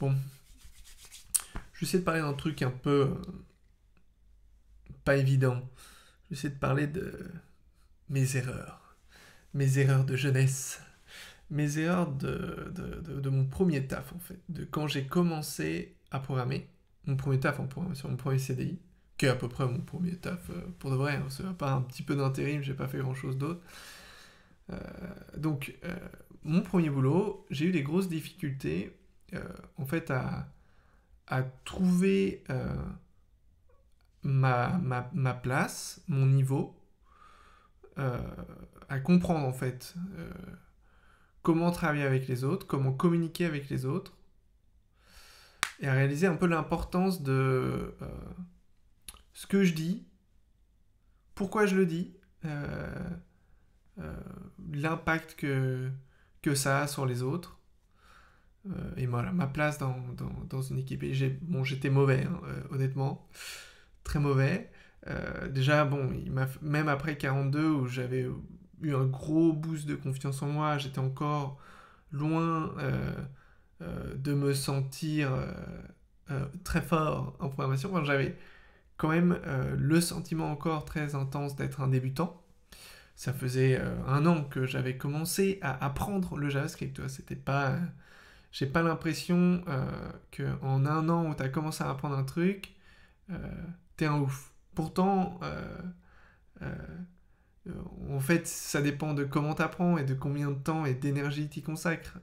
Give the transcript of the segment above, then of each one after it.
Bon, je vais de parler d'un truc un peu euh, pas évident. Je vais de parler de mes erreurs, mes erreurs de jeunesse, mes erreurs de, mon premier taf en fait, de quand j'ai commencé à programmer, mon premier taf en programmation, mon premier CDI, qui est à peu près mon premier taf euh, pour de vrai, hein. Ça va pas un petit peu d'intérim, j'ai pas fait grand chose d'autre. Euh, donc, mon premier boulot, j'ai eu des grosses difficultés euh, en fait à, trouver euh, ma, place, mon niveau, euh, à comprendre en fait comment travailler avec les autres, comment communiquer avec les autres, et à réaliser un peu l'importance de ce que je dis, pourquoi je le dis, l'impact que, que ça a sur les autres, euh, et voilà, ma place dans, dans, une équipe. j'ai, bon, j'étais mauvais, hein, euh, honnêtement, très mauvais. Euh, déjà, bon, même après 42, où j'avais eu un gros boost de confiance en moi, j'étais encore loin de me sentir très fort en programmation. Enfin, j'avais quand même le sentiment encore très intense d'être un débutant. Ça faisait un an que j'avais commencé à apprendre le JavaScript. C'était pas j'ai pas l'impression euh, que qu'en un an où tu as commencé à apprendre un truc, euh, t'es un ouf. Pourtant, euh, en fait, ça dépend de comment tu apprends et de combien de temps et d'énergie y consacres.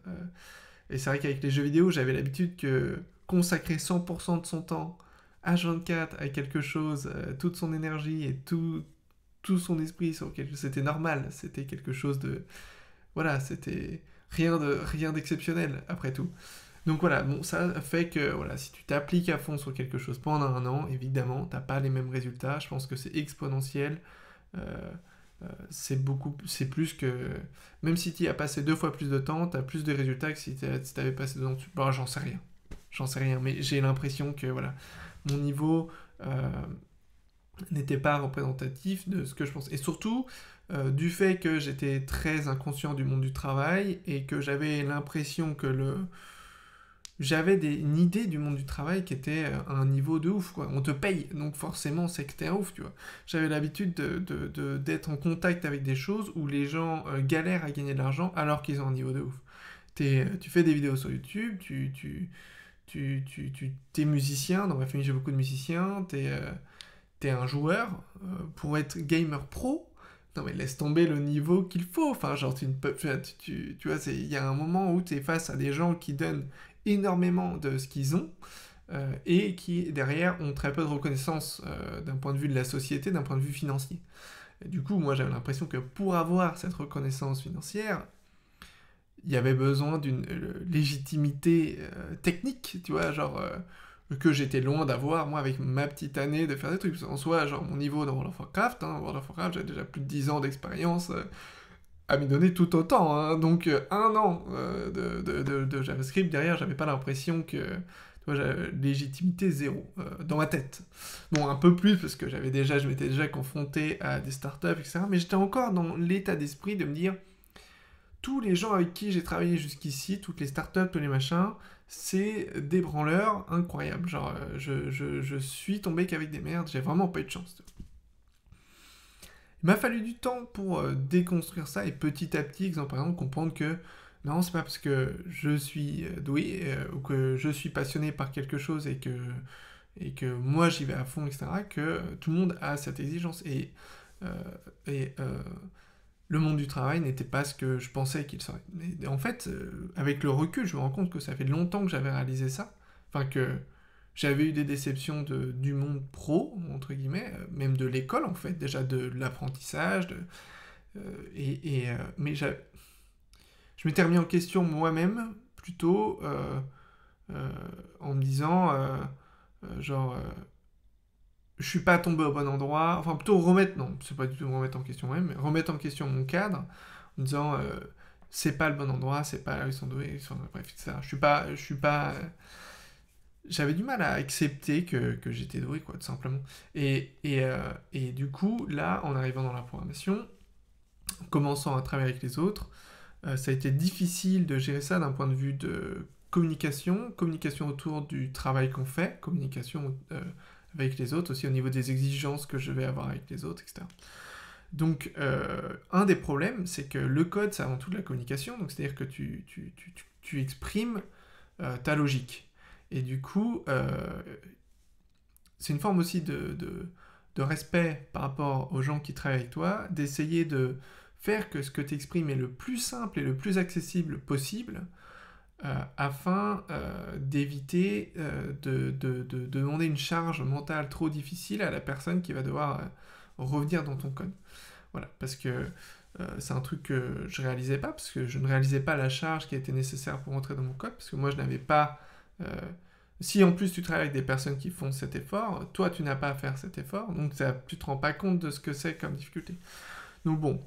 et c'est vrai qu'avec les jeux vidéo, j'avais l'habitude que consacrer 100% de son temps à 24 à quelque chose, toute son énergie et tout, tout son esprit sur quelque c'était normal. C'était quelque chose de... Voilà, c'était rien de rien d'exceptionnel après tout. Donc voilà, bon, ça fait que voilà, si tu t'appliques à fond sur quelque chose pendant un an, évidemment, t'as pas les mêmes résultats. Je pense que c'est exponentiel. Euh, euh, c'est beaucoup, c'est plus que même si tu as passé deux fois plus de temps, tu as plus de résultats que si tu avais passé deux ans bon bah, j'en sais rien, j'en sais rien, mais j'ai l'impression que voilà, mon niveau euh, n'était pas représentatif de ce que je pense. Et surtout, euh, du fait que j'étais très inconscient du monde du travail et que j'avais l'impression que le... J'avais des... une idée du monde du travail qui était à euh, un niveau de ouf, quoi. On te paye, donc forcément, c'est que t'es un ouf, tu vois. J'avais l'habitude d'être de, de, en contact avec des choses où les gens euh, galèrent à gagner de l'argent alors qu'ils ont un niveau de ouf. tu fais des vidéos sur YouTube, tu, tu, tu, tu, tu es musicien, dans ma famille j'ai beaucoup de musiciens, tu es, un joueur. pour être gamer pro, non mais laisse tomber le niveau qu'il faut. Enfin, genre, tu ne peux, tu, tu vois, il y a un moment où tu es face à des gens qui donnent énormément de ce qu'ils ont euh, et qui derrière ont très peu de reconnaissance euh, d'un point de vue de la société, d'un point de vue financier. du coup, moi, j'avais l'impression que pour avoir cette reconnaissance financière, il y avait besoin d'une euh, légitimité technique, tu vois, genre que j'étais loin d'avoir, moi, avec ma petite année, de faire des trucs. En soi, genre, mon niveau dans World of Warcraft, hein, World of Warcraft, j'ai déjà plus de 10 ans d'expérience euh, à m'y donner tout autant. Hein. Donc, euh, un an euh, de, JavaScript, derrière, j'avais pas l'impression que... Tu vois, légitimité zéro dans ma tête. Bon, un peu plus, parce que j'avais déjà, je m'étais déjà confronté à des startups, etc. Mais j'étais encore dans l'état d'esprit de me dire tous les gens avec qui j'ai travaillé jusqu'ici, toutes les startups, tous les machins, c'est des branleurs incroyables. Genre, euh, je, suis tombé qu'avec des merdes, j'ai vraiment pas eu de chance. Il m'a fallu du temps pour euh, déconstruire ça et petit à petit, exemple, par exemple, comprendre que non, c'est pas parce que je suis euh, doué ou que je suis passionné par quelque chose et que, et que moi j'y vais à fond, etc., que tout le monde a cette exigence. Et, et le monde du travail n'était pas ce que je pensais qu'il serait. en fait, euh, avec le recul, je me rends compte que ça fait longtemps que j'avais réalisé ça. Enfin, que j'avais eu des déceptions du monde pro, entre guillemets, euh, même de l'école, en fait, déjà de, l'apprentissage. Euh, et, mais je m'étais remis en question moi-même, plutôt, en me disant, genre je suis pas tombé au bon endroit, enfin plutôt remettre, non, c'est pas du tout remettre en question même, mais remettre en question mon cadre en disant euh, c'est pas le bon endroit, c'est pas ils sont doués, ils sont bref, etc. Je suis pas, je suis pas, j'avais du mal à accepter que, j'étais doué quoi, tout simplement. Et, euh, et, du coup là, en arrivant dans la programmation, en commençant à travailler avec les autres, euh, ça a été difficile de gérer ça d'un point de vue de communication, communication autour du travail qu'on fait, communication avec les autres, aussi au niveau des exigences que je vais avoir avec les autres, etc. Donc, euh, un des problèmes, c'est que le code, c'est avant tout de la communication, donc c'est-à-dire que tu, exprimes euh, ta logique. Et du coup, euh, c'est une forme aussi de, de, respect par rapport aux gens qui travaillent avec toi, d'essayer de faire que ce que tu exprimes est le plus simple et le plus accessible possible euh, afin euh, d'éviter euh, de, demander une charge mentale trop difficile à la personne qui va devoir revenir dans ton code. Voilà, parce que c'est un truc que je réalisais pas, parce que je ne réalisais pas la charge qui était nécessaire pour rentrer dans mon code, parce que moi je n'avais pas... si en plus tu travailles avec des personnes qui font cet effort, toi tu n'as pas à faire cet effort, donc ça, tu te rends pas compte de ce que c'est comme difficulté. Donc bon,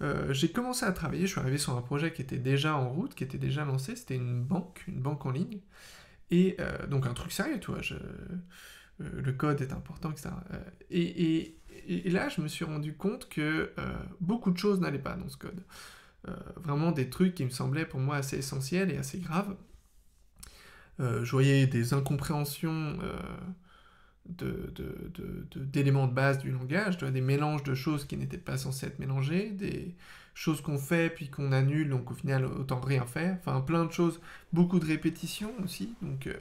euh, j'ai commencé à travailler, je suis arrivé sur un projet qui était déjà en route, qui était déjà lancé, c'était une banque, une banque en ligne. Et euh, donc un truc sérieux, tu je, euh, le code est important, etc. et, et, là, je me suis rendu compte que beaucoup de choses n'allaient pas dans ce code. vraiment des trucs qui me semblaient pour moi assez essentiels et assez graves. je voyais des incompréhensions d'éléments de, de, de, base du langage, des mélanges de choses qui n'étaient pas censées être mélangées, des choses qu'on fait puis qu'on annule, donc au final autant rien faire, enfin plein de choses, beaucoup de répétitions aussi, donc euh,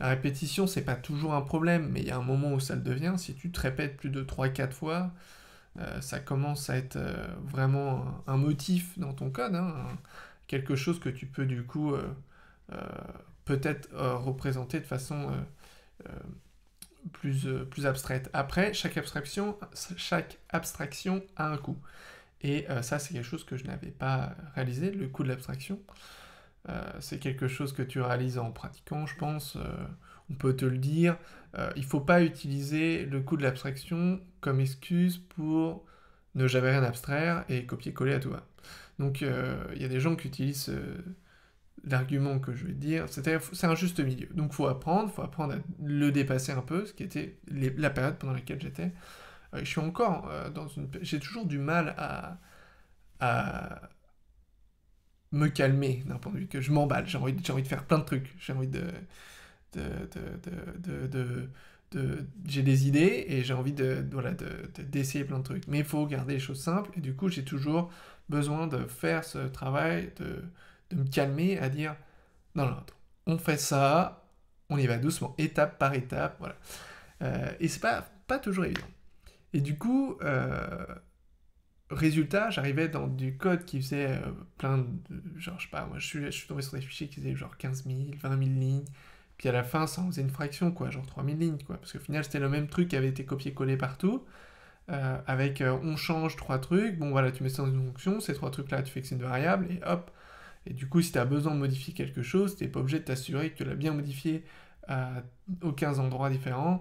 la répétition c'est pas toujours un problème, mais il y a un moment où ça le devient, si tu te répètes plus de 3-4 fois, euh, ça commence à être euh, vraiment un, motif dans ton code, hein, quelque chose que tu peux du coup peut-être représenter de façon euh, plus, abstraite. Après, chaque abstraction, chaque abstraction a un coût. Et euh, ça, c'est quelque chose que je n'avais pas réalisé, le coût de l'abstraction. Euh, c'est quelque chose que tu réalises en pratiquant, je pense. on peut te le dire. il ne faut pas utiliser le coût de l'abstraction comme excuse pour ne jamais rien abstraire et copier-coller à tout va. Donc, il y a des gens qui utilisent l'argument que je vais dire, cest c'est un juste milieu. Donc faut apprendre, faut apprendre à le dépasser un peu, ce qui était la période pendant laquelle j'étais. Euh, je suis encore euh, dans une, j'ai toujours du mal à, à me calmer d'un point de vue que je m'emballe. J'ai envie, j'ai envie de faire plein de trucs. J'ai envie de, de, de, j'ai des idées et j'ai envie de, voilà, d'essayer de, plein de trucs. Mais il faut garder les choses simples et du coup j'ai toujours besoin de faire ce travail de, de me calmer à dire non, non, on fait ça, on y va doucement, étape par étape, voilà. Euh, et c'est pas, pas toujours évident. Et du coup, euh, résultat, j'arrivais dans du code qui faisait euh, plein de. Genre, je sais pas, moi je suis, je tombé sur des fichiers qui faisaient genre 15 000, 20 000 lignes, puis à la fin, ça en faisait une fraction, quoi, genre 3 000 lignes, quoi. Parce qu'au final, c'était le même truc qui avait été copié-collé partout. avec on change trois trucs, bon voilà, tu mets ça dans une fonction, ces trois trucs là, tu fixes une variable, et hop, et du coup, si tu as besoin de modifier quelque chose, tu n'es pas obligé de t'assurer que tu l'as bien modifié à aucun 15 endroits différents.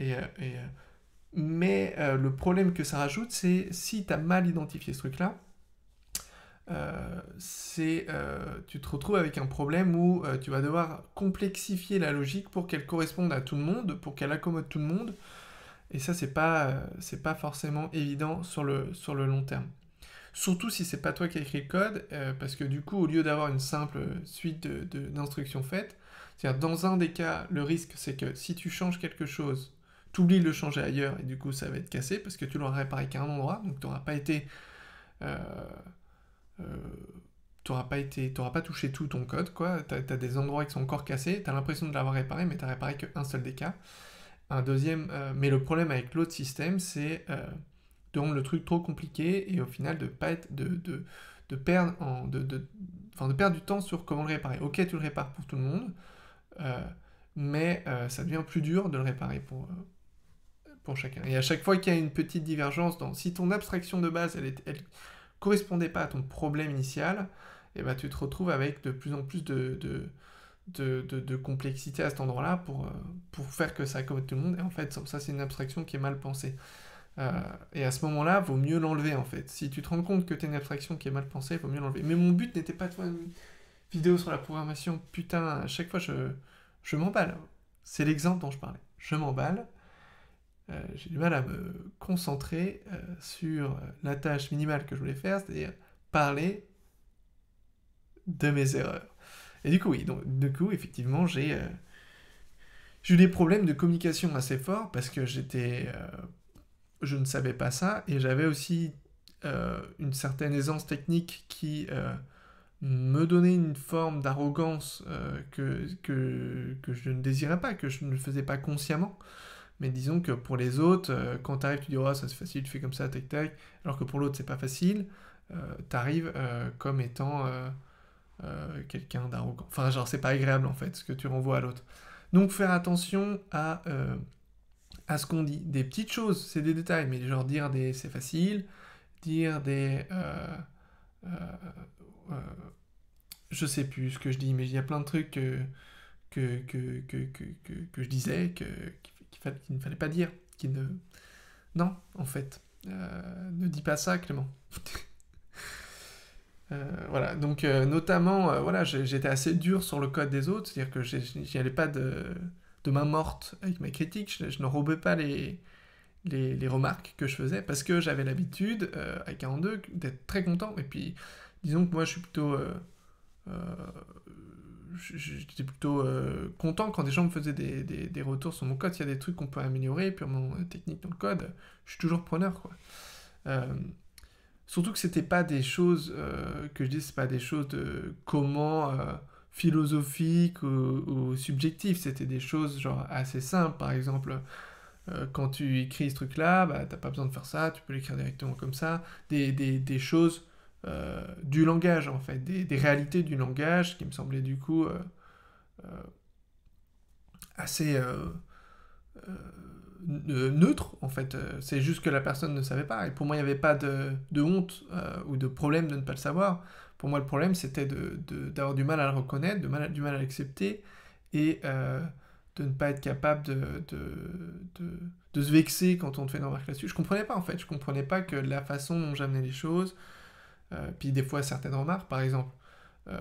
Euh, euh, mais euh, le problème que ça rajoute, c'est si tu as mal identifié ce truc-là, tu te retrouves avec un problème où tu vas devoir complexifier la logique pour qu'elle corresponde à tout le monde, pour qu'elle accommode tout le monde. Et ça, c'est pas, pas forcément évident sur le long terme. Surtout si c'est pas toi qui as écrit le code, euh, parce que du coup, au lieu d'avoir une simple suite d'instructions de, faites, c'est-à-dire dans un des cas, le risque c'est que si tu changes quelque chose, tu oublies de le changer ailleurs et du coup ça va être cassé parce que tu l'auras réparé qu'à un endroit, donc tu n'auras pas été. Euh, euh, tu n'auras pas pas touché tout ton code, quoi. Tu as des endroits qui sont encore cassés, tu as l'impression de l'avoir réparé, mais tu n'as réparé qu'un seul des cas. Un deuxième, mais le problème avec l'autre système, c'est de le truc trop compliqué et au final de pas être de, perdre en, de, perdre du temps sur comment le réparer. Ok, tu le répares pour tout le monde, euh, mais euh, ça devient plus dur de le réparer pour, euh, pour chacun. Et à chaque fois qu'il y a une petite divergence, dans, si ton abstraction de base elle, correspondait pas à ton problème initial, et eh ben, tu te retrouves avec de plus en plus de, de, complexité à cet endroit-là pour, pour faire que ça comme tout le monde. Et en fait, ça, c'est une abstraction qui est mal pensée. Euh, et à ce moment-là, vaut mieux l'enlever en fait. Si tu te rends compte que t'es une abstraction qui est mal pensée, vaut mieux l'enlever. Mais mon but n'était pas de faire une vidéo sur la programmation. Putain, à chaque fois, je, je m'emballe. C'est l'exemple dont je parlais. Je m'emballe. Euh, j'ai du mal à me concentrer euh, sur la tâche minimale que je voulais faire, c'est-à-dire parler de mes erreurs. Et du coup, oui, donc, du coup, effectivement, j'ai eu des problèmes de communication assez forts parce que j'étais je ne savais pas ça et j'avais aussi euh, une certaine aisance technique qui euh, me donnait une forme d'arrogance euh, que, que, je ne désirais pas, que je ne faisais pas consciemment. Mais disons que pour les autres, quand tu arrives, tu dis oh, ça c'est facile, tu fais comme ça, tac tac, alors que pour l'autre c'est pas facile, tu arrives comme étant quelqu'un d'arrogant. Enfin, genre c'est pas agréable en fait ce que tu renvoies à l'autre. Donc faire attention à à ce qu'on dit. Des petites choses, c'est des détails, mais genre dire des c'est facile, dire des euh, euh, euh, je sais plus ce que je dis, mais il y a plein de trucs que, que, que, que, que, je disais que, qu'il, ne fallait pas dire. Qui ne... Non, en fait. ne dis pas ça, Clément. voilà, donc notamment, voilà, j'étais assez dur sur le code des autres, c'est-à-dire que j'y allais pas de, de main morte avec ma critique, je, n'enrobais pas les, les, remarques que je faisais parce que j'avais l'habitude à euh, 42 d'être très content. Et puis, disons que moi, je suis plutôt. Euh, euh, j'étais plutôt content quand des gens me faisaient des, des, des retours sur mon code. S'il y a des trucs qu'on peut améliorer, purement technique dans le code, je suis toujours preneur. Quoi. surtout que c'était pas des choses que je dis, c'est pas des choses de comment philosophiques ou, subjectif C'était des choses genre assez simples. Par exemple, euh, quand tu écris ce truc-là, bah, t'as pas besoin de faire ça, tu peux l'écrire directement comme ça. Des, des, des choses euh, du langage, en fait, des, réalités du langage qui me semblaient du coup euh, assez neutre, en fait. C'est juste que la personne ne savait pas. Et pour moi, il n'y avait pas de, de honte ou de problème de ne pas le savoir. Pour moi, le problème, c'était d'avoir du mal à le reconnaître, du mal à l'accepter, et euh, de ne pas être capable de, se vexer quand on te fait une remarque là-dessus. Je comprenais pas, en fait. Je comprenais pas que la façon dont j'amenais les choses, euh, puis des fois certaines remarques, par exemple, euh,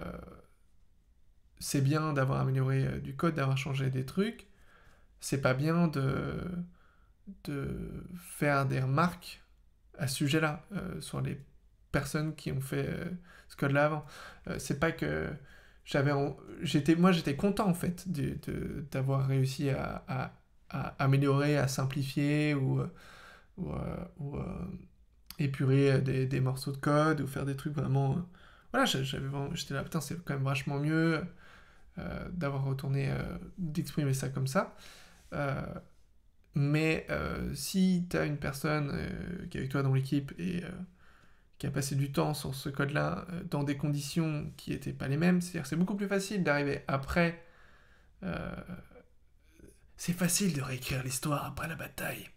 c'est bien d'avoir amélioré du code, d'avoir changé des trucs, c'est pas bien de, de faire des remarques à ce sujet-là, sur les personnes qui ont fait euh, ce code-là avant. Euh, c'est pas que j'avais j'étais moi j'étais content en fait d'avoir réussi à, à, améliorer à simplifier ou, ou, euh, épurer des, des, morceaux de code ou faire des trucs vraiment voilà j'avais j'étais là putain c'est quand même vachement mieux d'avoir retourné d'exprimer ça comme ça mais si tu as une personne qui est avec toi dans l'équipe et qui a passé du temps sur ce code-là euh, dans des conditions qui n'étaient pas les mêmes. C'est-à-dire c'est beaucoup plus facile d'arriver après. Euh, c'est facile de réécrire l'histoire après la bataille.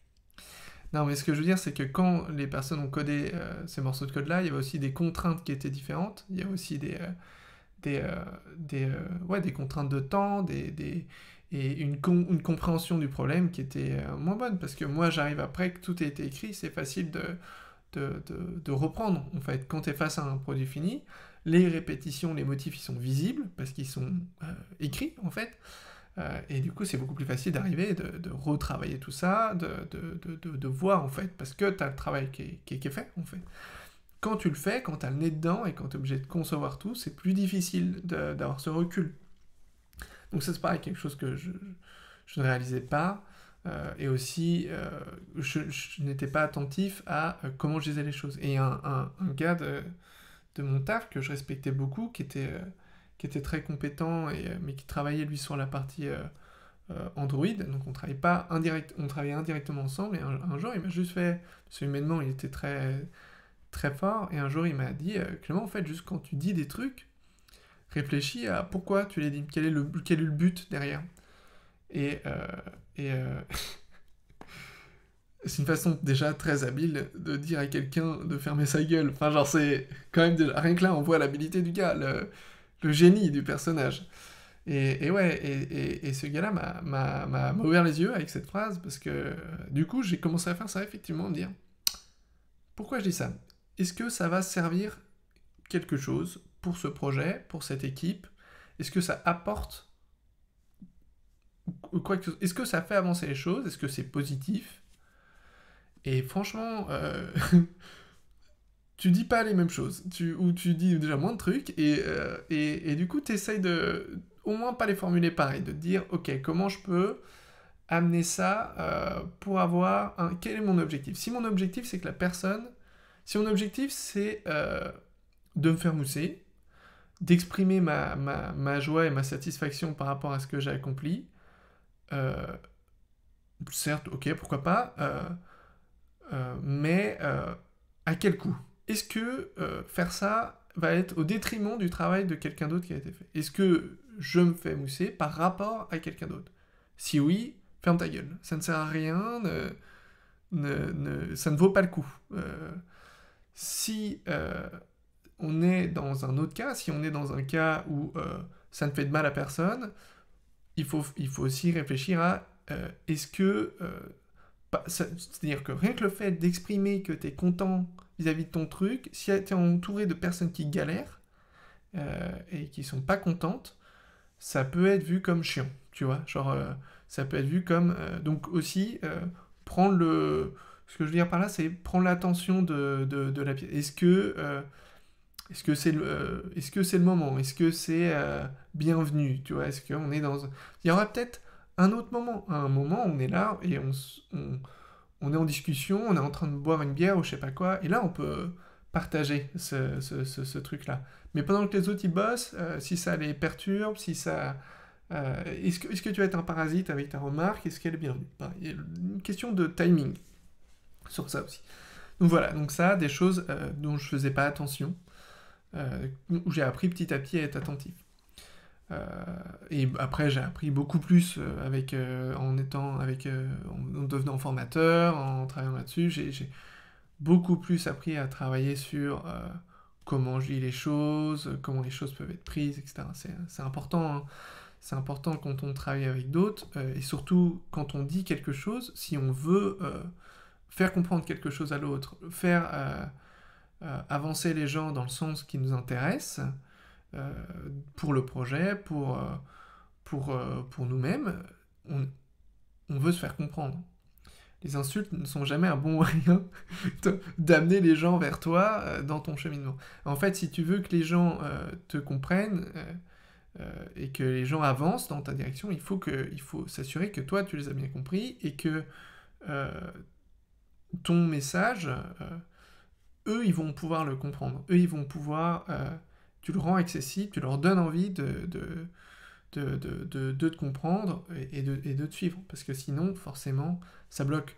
Non, mais ce que je veux dire, c'est que quand les personnes ont codé euh, ces morceaux de code-là, il y avait aussi des contraintes qui étaient différentes. Il y a aussi des, des, des, ouais, des contraintes de temps, des, des... et une, une, compréhension du problème qui était moins bonne. Parce que moi, j'arrive après que tout ait été écrit, c'est facile de de, reprendre. En fait, quand tu es face à un produit fini, les répétitions, les motifs, ils sont visibles parce qu'ils sont euh, écrits en fait. Euh, et du coup, c'est beaucoup plus facile d'arriver, de, retravailler tout ça, de, de, voir en fait, parce que tu as le travail qui est, fait en fait. Quand tu le fais, quand tu as le nez dedans et quand tu es obligé de concevoir tout, c'est plus difficile d'avoir ce recul. Donc ça, c'est pareil, quelque chose que je ne réalisais pas. Euh, et aussi, euh, je, n'étais pas attentif à euh, comment je disais les choses. Et un, un gars de, mon taf que je respectais beaucoup, qui était, très compétent, mais qui travaillait lui sur la partie Android, donc on travaillait, pas indirect, on travaillait indirectement ensemble, et un, jour il m'a juste fait, parce que humainement il était très, fort, et un jour il m'a dit, Clément, en fait, juste quand tu dis des trucs, réfléchis à pourquoi tu les dis, quel est le but derrière. Et, euh, euh, c'est une façon déjà très habile de dire à quelqu'un de fermer sa gueule. Enfin, genre, c'est quand même Rien que là, on voit l'habilité du gars, le... génie du personnage. Et, ouais, et, et ce gars-là m'a ouvert les yeux avec cette phrase, parce que du coup, j'ai commencé à faire ça, effectivement, dire pourquoi je dis ça Est-ce que ça va servir quelque chose pour ce projet, pour cette équipe Est-ce que ça apporte est-ce que ça fait avancer les choses Est-ce que c'est positif Et franchement, euh, tu dis pas les mêmes choses, ou tu dis déjà moins de trucs, et, euh, et, du coup, tu essayes de au moins pas les formuler pareil, de dire, ok, comment je peux amener ça euh, pour avoir Quel est mon objectif Si mon objectif, c'est que la personne... Si mon objectif, c'est de me faire mousser, d'exprimer ma, joie et ma satisfaction par rapport à ce que j'ai accompli, euh, certes, ok, pourquoi pas, euh, euh, mais à quel coût Est-ce que faire ça va être au détriment du travail de quelqu'un d'autre qui a été fait Est-ce que je me fais mousser par rapport à quelqu'un d'autre Si oui, ferme ta gueule, ça ne sert à rien, ça ne vaut pas le coup. si on est dans un autre cas, si on est dans un cas où ça ne fait de mal à personne, il faut, il faut aussi réfléchir à euh, est-ce que. Euh, c'est-à-dire que rien que le fait d'exprimer que tu es content vis-à-vis de ton truc, si tu es entouré de personnes qui galèrent euh, et qui sont pas contentes, ça peut être vu comme chiant, tu vois. Genre, ça peut être vu comme. donc aussi, prendre le. Ce que je veux dire par là, c'est prendre l'attention de, de, de, la pièce. Est-ce que est-ce que c'est le, euh, est-ce que c'est le moment Est-ce que c'est euh, bienvenu Tu vois, est-ce qu'on est dans... Il y aura peut-être un autre moment. un moment, on est là et on, on, on, est en discussion, on est en train de boire une bière ou je sais pas quoi. Et là, on peut partager ce, ce, ce, truc-là. Mais pendant que les autres, ils bossent, euh, si ça les perturbe, si ça... est-ce, que, est-ce que tu vas être un parasite avec ta remarque Est-ce qu'elle est bienvenue Il y a une question de timing sur ça aussi. Donc voilà, donc ça, des choses dont je faisais pas attention. Euh, où j'ai appris petit à petit à être attentif. Euh, et après, j'ai appris beaucoup plus euh, avec, en, étant avec, devenant formateur, en travaillant là-dessus. J'ai beaucoup plus appris à travailler sur comment je lis les choses, comment les choses peuvent être prises, etc. C'est important. Hein. C'est important quand on travaille avec d'autres, et surtout quand on dit quelque chose, si on veut faire comprendre quelque chose à l'autre, faire euh, avancer les gens dans le sens qui nous intéresse, euh, pour le projet, pour, euh, pour, pour nous-mêmes, on, veut se faire comprendre. Les insultes ne sont jamais un bon moyen d'amener les gens vers toi dans ton cheminement. En fait, si tu veux que les gens te comprennent, et que les gens avancent dans ta direction, il faut, faut s'assurer que toi, tu les as bien compris et que ton message eux, ils vont pouvoir le comprendre. Eux, ils vont pouvoir... Euh, tu le rends accessible, tu leur donnes envie de, de, de, te comprendre et, de, te suivre. Parce que sinon, forcément, ça bloque.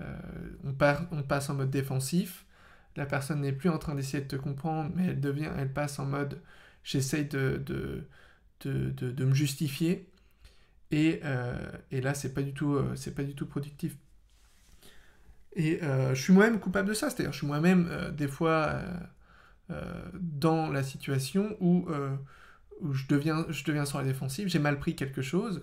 Euh, on, passe en mode défensif, la personne n'est plus en train d'essayer de te comprendre, mais elle devient, elle passe en mode j'essaye de, de, me justifier. Euh, et, là, c'est pas du tout, c'est pas du tout productif et euh, je suis moi-même coupable de ça, c'est-à-dire je suis moi-même euh, des fois euh, dans la situation où, où, je, deviens, je deviens sur la défensive, j'ai mal pris quelque chose,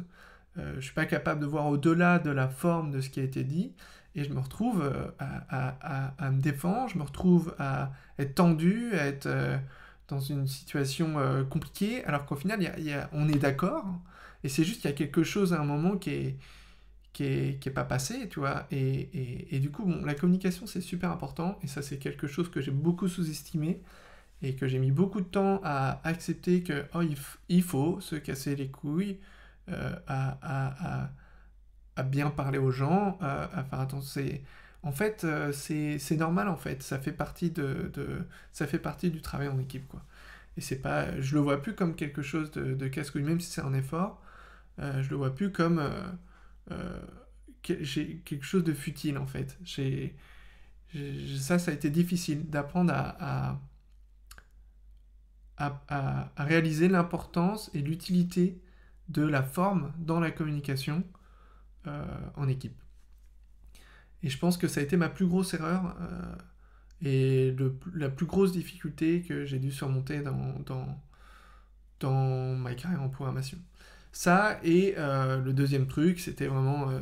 je ne suis pas capable de voir au-delà de la forme de ce qui a été dit, et je me retrouve à, me défendre, je me retrouve à être tendu, à être dans une situation compliquée, alors qu'au final, on est d'accord, et c'est juste qu'il y a quelque chose à un moment qui est qui est, pas passé, tu vois. Et, et, du coup, bon, la communication, c'est super important. Et ça, c'est quelque chose que j'ai beaucoup sous-estimé et que j'ai mis beaucoup de temps à accepter que oh, il, faut se casser les couilles, euh, à, à, à, bien parler aux gens, à faire attention. En fait, euh, c'est normal, en fait. Ça fait partie, de, de, ça fait partie du travail en équipe, quoi. Et c'est pas... Je le vois plus comme quelque chose de, de casse-couille, même si c'est un effort. Euh, je le vois plus comme euh, quelque chose de futile en fait. ça, ça a été difficile d'apprendre à, à, réaliser l'importance et l'utilité de la forme dans la communication euh, en équipe. Et je pense que ça a été ma plus grosse erreur euh, et la plus grosse difficulté que j'ai dû surmonter dans, dans, dans ma carrière en programmation. Ça, et euh, le deuxième truc, c'était vraiment euh,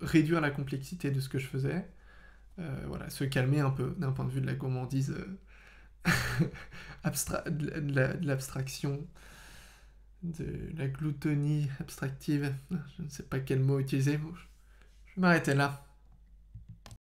réduire la complexité de ce que je faisais. Euh, voilà, se calmer un peu d'un point de vue de la gourmandise, abstra de l'abstraction, de, de, la gloutonie abstractive. Je ne sais pas quel mot utiliser. Je vais m'arrêter là.